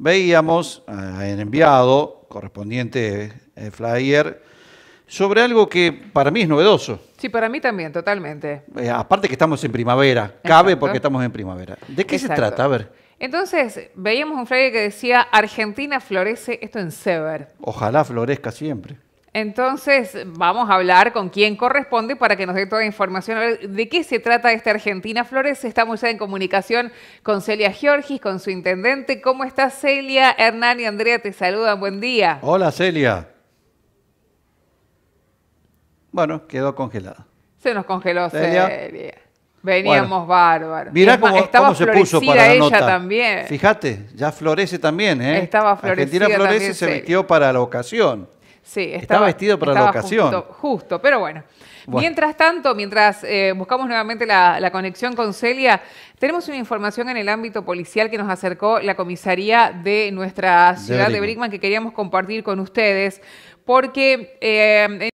veíamos en enviado, correspondiente eh, flyer, sobre algo que para mí es novedoso. Sí, para mí también, totalmente. Eh, aparte que estamos en primavera, cabe porque estamos en primavera. ¿De qué se trata? A ver. Entonces, veíamos un flyer que decía, Argentina florece, esto en Sever. Ojalá florezca siempre. Entonces, vamos a hablar con quien corresponde para que nos dé toda la información. ¿De qué se trata esta Argentina Flores? Estamos ya en comunicación con Celia Georgis, con su intendente. ¿Cómo está Celia? Hernán y Andrea te saludan. Buen día. Hola, Celia. Bueno, quedó congelada. Se nos congeló, Celia. Veníamos bárbaros. bárbaro. Mirá cómo, se puso para ella también. Fíjate, ya florece también, ¿eh? Estaba florecida Argentina Florece se para la ocasión. Sí, estaba, vestido para la ocasión. Justo, pero bueno. Mientras tanto, mientras eh, buscamos nuevamente la, conexión con Celia, tenemos una información en el ámbito policial que nos acercó la comisaría de nuestra ciudad de Brickman, que queríamos compartir con ustedes, porque... Eh,